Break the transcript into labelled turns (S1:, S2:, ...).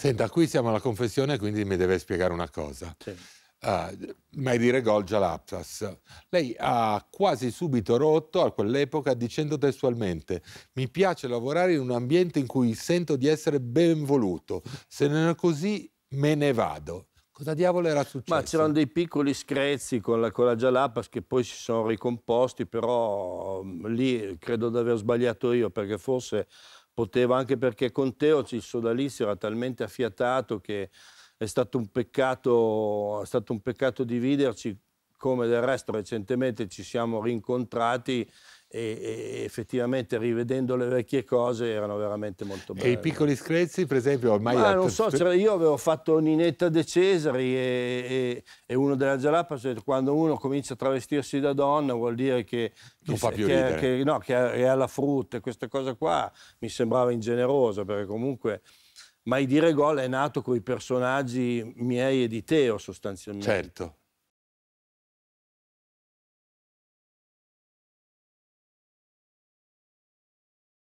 S1: Senta, qui siamo alla confessione, quindi mi deve spiegare una cosa. Sì. Uh, mai dire gol già Lei ha quasi subito rotto a quell'epoca dicendo testualmente mi piace lavorare in un ambiente in cui sento di essere ben voluto, se non è così me ne vado.
S2: Cosa diavolo era successo? Ma c'erano dei piccoli screzi con la, con la Jalapas che poi si sono ricomposti, però mm, lì credo di aver sbagliato io perché forse poteva, anche perché con Teo il sodalizio era talmente affiatato che è stato un peccato, è stato un peccato dividerci, come del resto recentemente ci siamo rincontrati e, effettivamente rivedendo le vecchie cose erano veramente molto belle. E i piccoli
S3: screzzi, per esempio, ormai... Ma non so,
S2: io avevo fatto Ninetta De Cesari e, e, e uno della Galapagos, cioè, quando uno comincia a travestirsi da donna vuol dire che... che, che, che no, è alla frutta e queste cose qua mi sembrava ingeneroso perché comunque... Ma i dire gol è nato con i personaggi miei e di Teo sostanzialmente. Certo.